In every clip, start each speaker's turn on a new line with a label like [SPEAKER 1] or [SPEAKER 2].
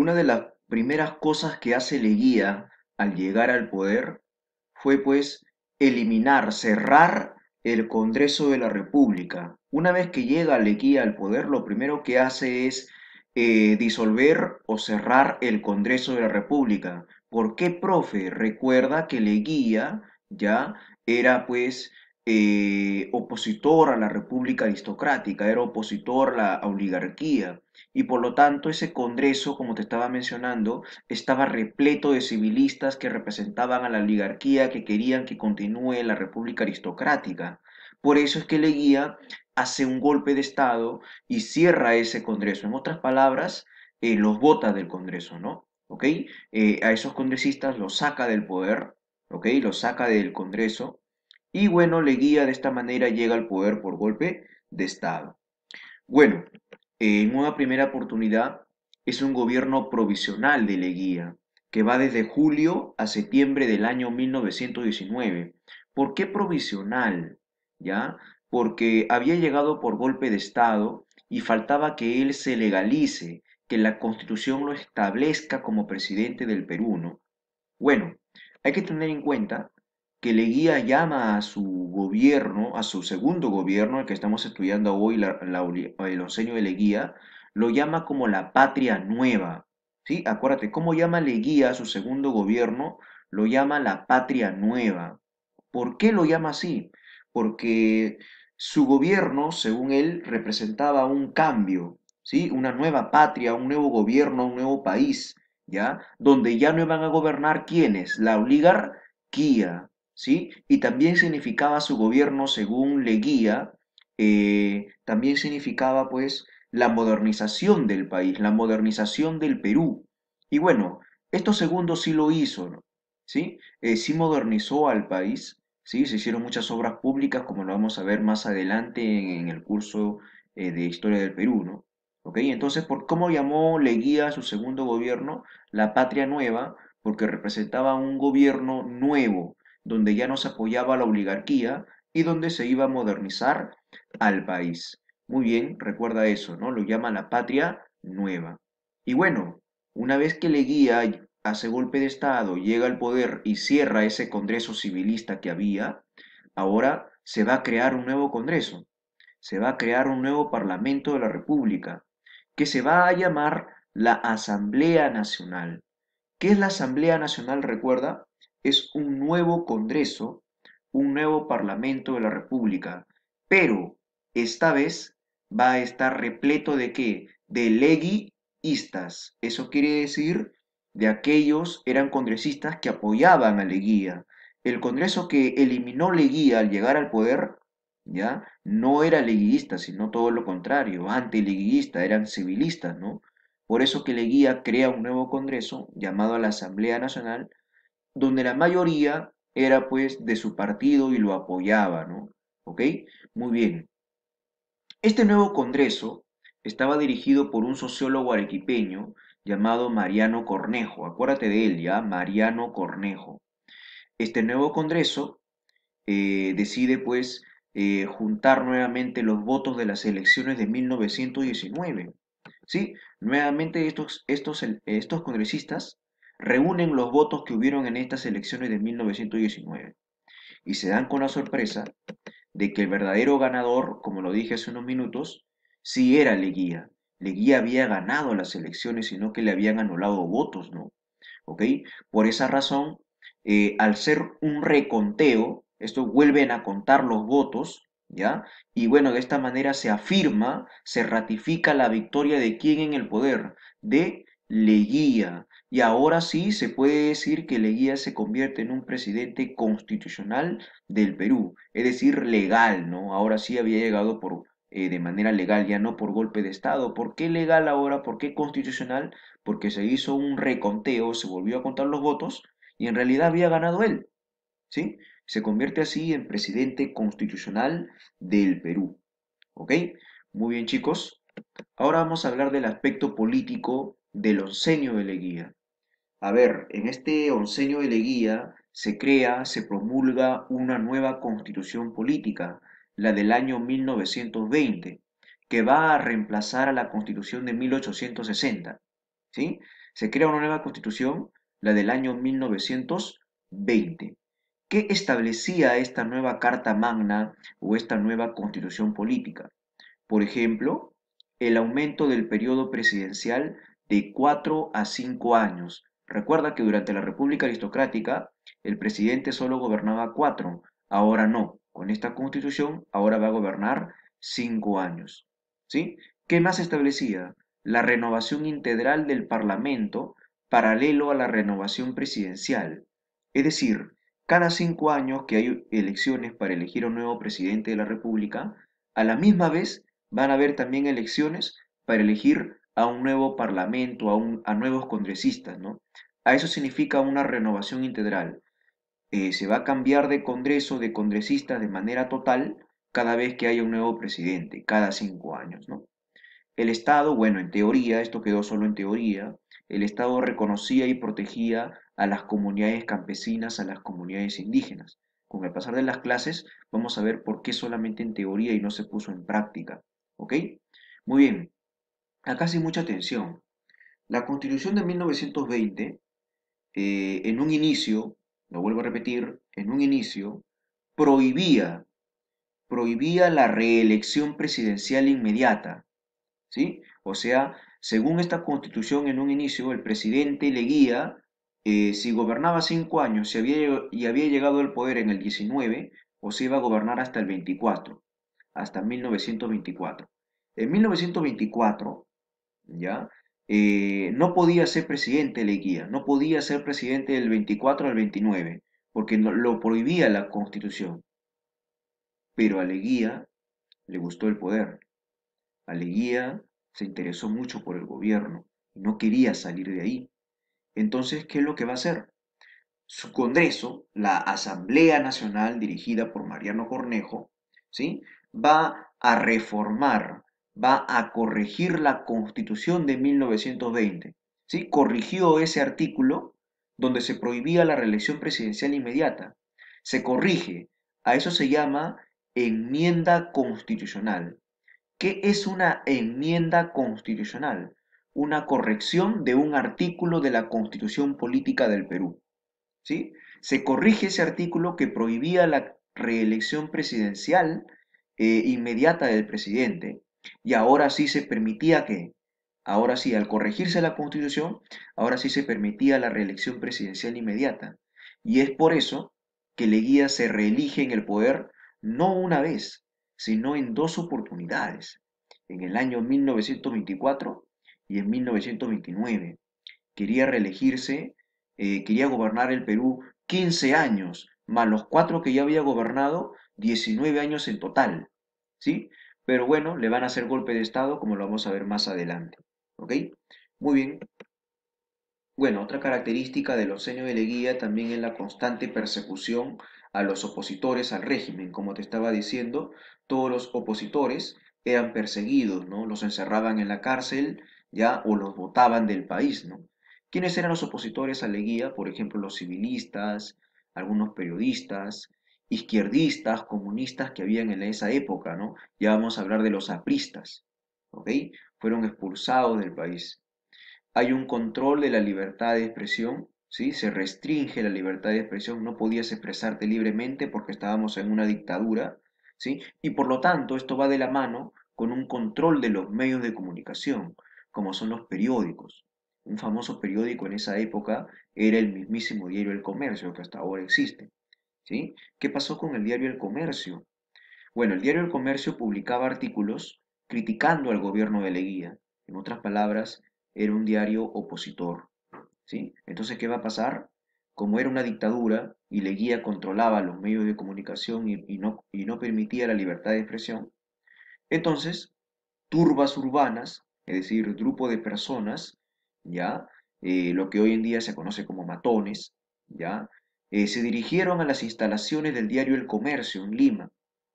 [SPEAKER 1] Una de las primeras cosas que hace Leguía al llegar al poder fue pues eliminar, cerrar el Congreso de la República. Una vez que llega Leguía al poder, lo primero que hace es eh, disolver o cerrar el Congreso de la República. ¿Por qué, profe? Recuerda que Leguía ya era pues eh, opositor a la república aristocrática, era opositor a la oligarquía, y por lo tanto ese Congreso, como te estaba mencionando, estaba repleto de civilistas que representaban a la oligarquía, que querían que continúe la república aristocrática. Por eso es que Leguía hace un golpe de Estado y cierra ese Congreso. En otras palabras, eh, los vota del Congreso, ¿no? ¿Ok? Eh, a esos congresistas los saca del poder, ¿ok? Los saca del Congreso y bueno, Leguía de esta manera llega al poder por golpe de Estado. Bueno, en eh, una primera oportunidad es un gobierno provisional de Leguía, que va desde julio a septiembre del año 1919. ¿Por qué provisional? ¿Ya? Porque había llegado por golpe de Estado y faltaba que él se legalice, que la Constitución lo establezca como presidente del Perú, ¿no? Bueno, hay que tener en cuenta que Leguía llama a su gobierno, a su segundo gobierno, el que estamos estudiando hoy, el enseño de Leguía, lo llama como la patria nueva. ¿sí? Acuérdate, ¿cómo llama Leguía a su segundo gobierno? Lo llama la patria nueva. ¿Por qué lo llama así? Porque su gobierno, según él, representaba un cambio, ¿sí? una nueva patria, un nuevo gobierno, un nuevo país, ¿ya? donde ya no iban a gobernar quiénes, la oligarquía, ¿sí? Y también significaba su gobierno según Leguía, eh, también significaba pues la modernización del país, la modernización del Perú. Y bueno, esto segundo sí lo hizo, ¿sí? Eh, sí modernizó al país, ¿sí? Se hicieron muchas obras públicas, como lo vamos a ver más adelante en, el curso eh, de Historia del Perú, ¿no? Entonces, ¿por cómo llamó Leguía a su segundo gobierno la Patria Nueva? Porque representaba un gobierno nuevo, donde ya no se apoyaba la oligarquía y donde se iba a modernizar al país. Muy bien, recuerda eso, ¿no? Lo llama la patria nueva. Y bueno, una vez que Leguía hace golpe de Estado, llega al poder y cierra ese Congreso civilista que había, ahora se va a crear un nuevo Congreso, se va a crear un nuevo Parlamento de la República, que se va a llamar la Asamblea Nacional. ¿Qué es la Asamblea Nacional, recuerda? es un nuevo Congreso, un nuevo Parlamento de la República, pero esta vez va a estar repleto de qué? De leguistas. Eso quiere decir de aquellos eran congresistas que apoyaban a Leguía. El Congreso que eliminó Leguía al llegar al poder, ¿ya? No era leguista, sino todo lo contrario, antileguista, eran civilistas, ¿no? Por eso que Leguía crea un nuevo Congreso llamado la Asamblea Nacional donde la mayoría era pues de su partido y lo apoyaba, ¿no? ¿Ok? Muy bien. Este nuevo Congreso estaba dirigido por un sociólogo arequipeño llamado Mariano Cornejo. Acuérdate de él ya, Mariano Cornejo. Este nuevo Congreso eh, decide pues eh, juntar nuevamente los votos de las elecciones de 1919. ¿Sí? Nuevamente estos, estos, estos congresistas reúnen los votos que hubieron en estas elecciones de 1919 y se dan con la sorpresa de que el verdadero ganador, como lo dije hace unos minutos, sí era Leguía. Leguía había ganado las elecciones, sino que le habían anulado votos, ¿no? ¿Ok? Por esa razón, eh, al ser un reconteo, estos vuelven a contar los votos, ¿ya? Y bueno, de esta manera se afirma, se ratifica la victoria de quién en el poder, de Leguía. Y ahora sí se puede decir que Leguía se convierte en un presidente constitucional del Perú, es decir, legal, ¿no? Ahora sí había llegado por, eh, de manera legal, ya no por golpe de Estado. ¿Por qué legal ahora? ¿Por qué constitucional? Porque se hizo un reconteo, se volvió a contar los votos y en realidad había ganado él. ¿Sí? Se convierte así en presidente constitucional del Perú. ¿Ok? Muy bien chicos. Ahora vamos a hablar del aspecto político del onceño de Leguía. A ver, en este onceño de Leguía se crea, se promulga una nueva constitución política, la del año 1920, que va a reemplazar a la constitución de 1860. ¿sí? Se crea una nueva constitución, la del año 1920. ¿Qué establecía esta nueva Carta Magna o esta nueva constitución política? Por ejemplo, el aumento del periodo presidencial de 4 a 5 años. Recuerda que durante la República Aristocrática el presidente solo gobernaba 4, ahora no. Con esta constitución ahora va a gobernar 5 años. ¿Sí? ¿Qué más establecía? La renovación integral del Parlamento paralelo a la renovación presidencial. Es decir, cada cinco años que hay elecciones para elegir un nuevo presidente de la República, a la misma vez van a haber también elecciones para elegir a un nuevo parlamento, a, a nuevos congresistas, ¿no? A eso significa una renovación integral. Eh, se va a cambiar de congreso, de congresistas de manera total cada vez que haya un nuevo presidente, cada cinco años, ¿no? El Estado, bueno, en teoría, esto quedó solo en teoría, el Estado reconocía y protegía a las comunidades campesinas, a las comunidades indígenas. Con el pasar de las clases vamos a ver por qué solamente en teoría y no se puso en práctica. ¿Ok? Muy bien acá mucha atención. La constitución de 1920, eh, en un inicio, lo vuelvo a repetir, en un inicio, prohibía, prohibía la reelección presidencial inmediata. ¿sí? O sea, según esta constitución, en un inicio, el presidente leguía eh, si gobernaba cinco años si y había llegado al poder en el 19, o se iba a gobernar hasta el 24, hasta 1924. En 1924, ¿ya? Eh, no podía ser presidente Leguía, no podía ser presidente del 24 al 29, porque lo prohibía la constitución. Pero a Leguía le gustó el poder. A Leguía se interesó mucho por el gobierno y no quería salir de ahí. Entonces, ¿qué es lo que va a hacer? Su Congreso, la Asamblea Nacional dirigida por Mariano Cornejo, ¿sí? va a reformar va a corregir la Constitución de 1920. ¿sí? Corrigió ese artículo donde se prohibía la reelección presidencial inmediata. Se corrige. A eso se llama enmienda constitucional. ¿Qué es una enmienda constitucional? Una corrección de un artículo de la Constitución Política del Perú. ¿sí? Se corrige ese artículo que prohibía la reelección presidencial eh, inmediata del presidente y ahora sí se permitía que, ahora sí, al corregirse la constitución, ahora sí se permitía la reelección presidencial inmediata. Y es por eso que Leguía se reelige en el poder no una vez, sino en dos oportunidades, en el año 1924 y en 1929. Quería reelegirse, eh, quería gobernar el Perú 15 años, más los cuatro que ya había gobernado, 19 años en total. ¿sí? Pero bueno, le van a hacer golpe de Estado, como lo vamos a ver más adelante. ¿Ok? Muy bien. Bueno, otra característica del Oseño de Leguía también es la constante persecución a los opositores al régimen. Como te estaba diciendo, todos los opositores eran perseguidos, ¿no? Los encerraban en la cárcel, ya, o los votaban del país, ¿no? ¿Quiénes eran los opositores a Leguía? Por ejemplo, los civilistas, algunos periodistas, izquierdistas, comunistas que habían en esa época, ¿no? Ya vamos a hablar de los apristas, ¿ok? Fueron expulsados del país. Hay un control de la libertad de expresión, ¿sí? Se restringe la libertad de expresión, no podías expresarte libremente porque estábamos en una dictadura, ¿sí? Y por lo tanto, esto va de la mano con un control de los medios de comunicación, como son los periódicos. Un famoso periódico en esa época era el mismísimo diario El Comercio, que hasta ahora existe. ¿Qué pasó con el diario El Comercio? Bueno, el diario El Comercio publicaba artículos criticando al gobierno de Leguía. En otras palabras, era un diario opositor. ¿sí? Entonces, ¿qué va a pasar? Como era una dictadura y Leguía controlaba los medios de comunicación y, no, y no permitía la libertad de expresión, entonces, turbas urbanas, es decir, grupo de personas, ¿ya? Eh, lo que hoy en día se conoce como matones, ¿ya? Eh, se dirigieron a las instalaciones del diario El Comercio en Lima,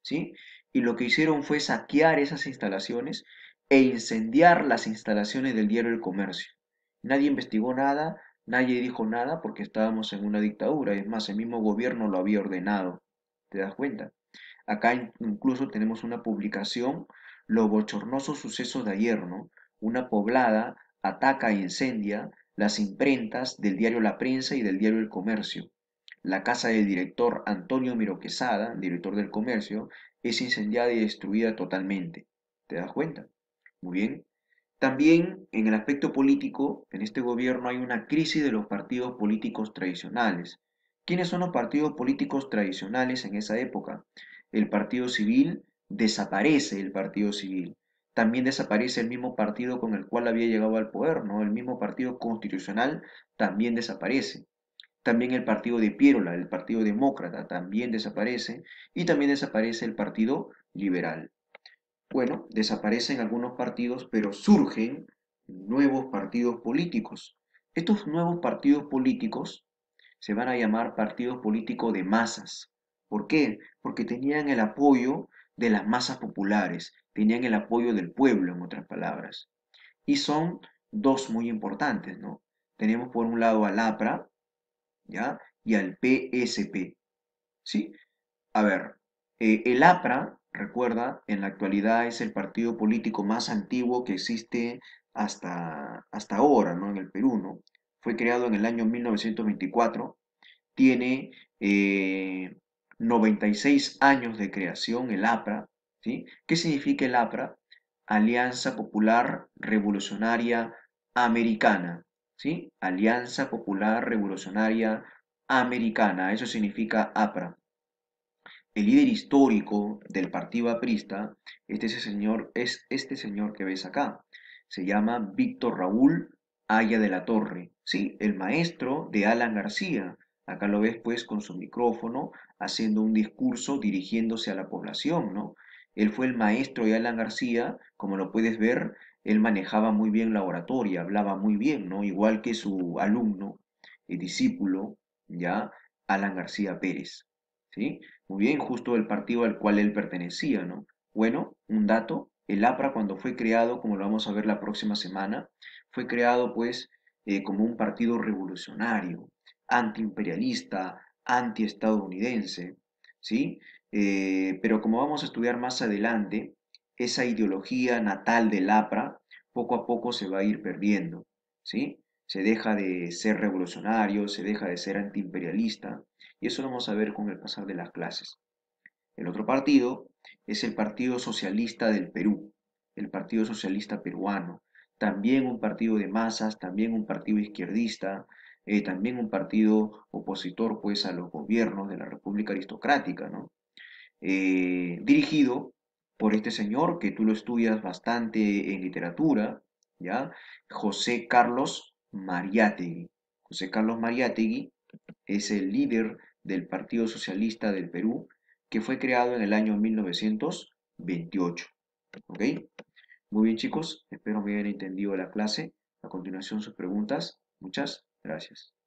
[SPEAKER 1] ¿sí? Y lo que hicieron fue saquear esas instalaciones e incendiar las instalaciones del diario El Comercio. Nadie investigó nada, nadie dijo nada porque estábamos en una dictadura, es más, el mismo gobierno lo había ordenado. ¿Te das cuenta? Acá incluso tenemos una publicación, Los bochornosos sucesos de ayer, ¿no? Una poblada ataca e incendia las imprentas del diario La Prensa y del diario El Comercio. La casa del director Antonio Miroquesada, director del comercio, es incendiada y destruida totalmente. ¿Te das cuenta? Muy bien. También en el aspecto político, en este gobierno hay una crisis de los partidos políticos tradicionales. ¿Quiénes son los partidos políticos tradicionales en esa época? El Partido Civil desaparece, el Partido Civil. También desaparece el mismo partido con el cual había llegado al poder, ¿no? El mismo partido constitucional también desaparece. También el partido de Piérola, el partido demócrata, también desaparece. Y también desaparece el partido liberal. Bueno, desaparecen algunos partidos, pero surgen nuevos partidos políticos. Estos nuevos partidos políticos se van a llamar partidos políticos de masas. ¿Por qué? Porque tenían el apoyo de las masas populares, tenían el apoyo del pueblo, en otras palabras. Y son dos muy importantes, ¿no? Tenemos por un lado a LAPRA. ¿ya? Y al PSP, ¿sí? A ver, eh, el APRA, recuerda, en la actualidad es el partido político más antiguo que existe hasta, hasta ahora, ¿no? En el Perú, ¿no? Fue creado en el año 1924, tiene 96 eh, años de creación, el APRA, ¿sí? ¿Qué significa el APRA? Alianza Popular Revolucionaria Americana, ¿sí? Alianza Popular Revolucionaria Americana, eso significa APRA. El líder histórico del partido aprista este es señor, es este señor que ves acá. Se llama Víctor Raúl Aya de la Torre, ¿sí? el maestro de Alan García. Acá lo ves pues con su micrófono haciendo un discurso dirigiéndose a la población, ¿no? Él fue el maestro de Alan García, como lo puedes ver, él manejaba muy bien la oratoria, hablaba muy bien, ¿no? Igual que su alumno, y discípulo, ya, Alan García Pérez, ¿sí? Muy bien, justo el partido al cual él pertenecía, ¿no? Bueno, un dato, el APRA cuando fue creado, como lo vamos a ver la próxima semana, fue creado pues eh, como un partido revolucionario, antiimperialista, antiestadounidense, ¿sí? Eh, pero como vamos a estudiar más adelante, esa ideología natal del APRA poco a poco se va a ir perdiendo, ¿sí? Se deja de ser revolucionario, se deja de ser antiimperialista, y eso lo vamos a ver con el pasar de las clases. El otro partido es el Partido Socialista del Perú, el Partido Socialista Peruano, también un partido de masas, también un partido izquierdista, eh, también un partido opositor pues a los gobiernos de la República Aristocrática, ¿no? Eh, dirigido por este señor que tú lo estudias bastante en literatura, ¿ya? José Carlos Mariátegui. José Carlos Mariátegui es el líder del Partido Socialista del Perú que fue creado en el año 1928. ¿Ok? Muy bien chicos, espero me hayan entendido la clase. A continuación sus preguntas. Muchas gracias.